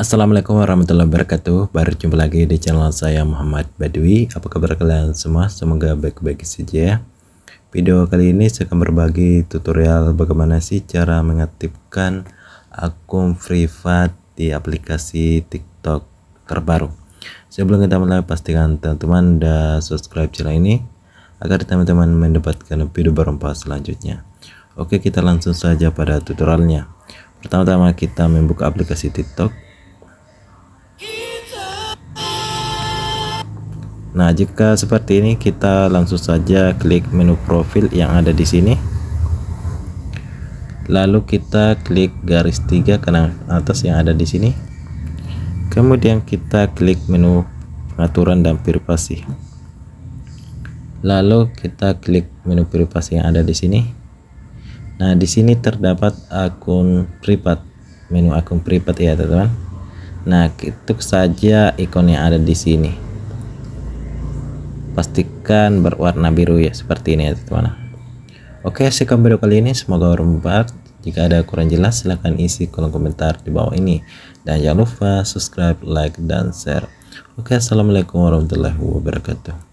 Assalamualaikum warahmatullahi wabarakatuh Baru jumpa lagi di channel saya Muhammad Badwi Apa kabar kalian semua? Semoga baik-baik saja ya Video kali ini saya akan berbagi tutorial bagaimana sih cara mengaktifkan akun privat di aplikasi TikTok terbaru Sebelum kita mulai pastikan teman-teman sudah subscribe channel ini Agar teman-teman mendapatkan video baru selanjutnya Oke kita langsung saja pada tutorialnya Pertama-tama kita membuka aplikasi TikTok Nah, jika seperti ini kita langsung saja klik menu profil yang ada di sini. Lalu kita klik garis tiga kanan atas yang ada di sini. Kemudian kita klik menu pengaturan dan privasi. Lalu kita klik menu privasi yang ada di sini. Nah, di sini terdapat akun privat, menu akun privat ya, teman-teman. Nah, ketuk saja ikon yang ada di sini pastikan berwarna biru ya seperti ini ya teman-teman oke sekian video kali ini semoga bermanfaat jika ada kurang jelas silahkan isi kolom komentar di bawah ini dan jangan lupa subscribe like dan share oke assalamualaikum warahmatullahi wabarakatuh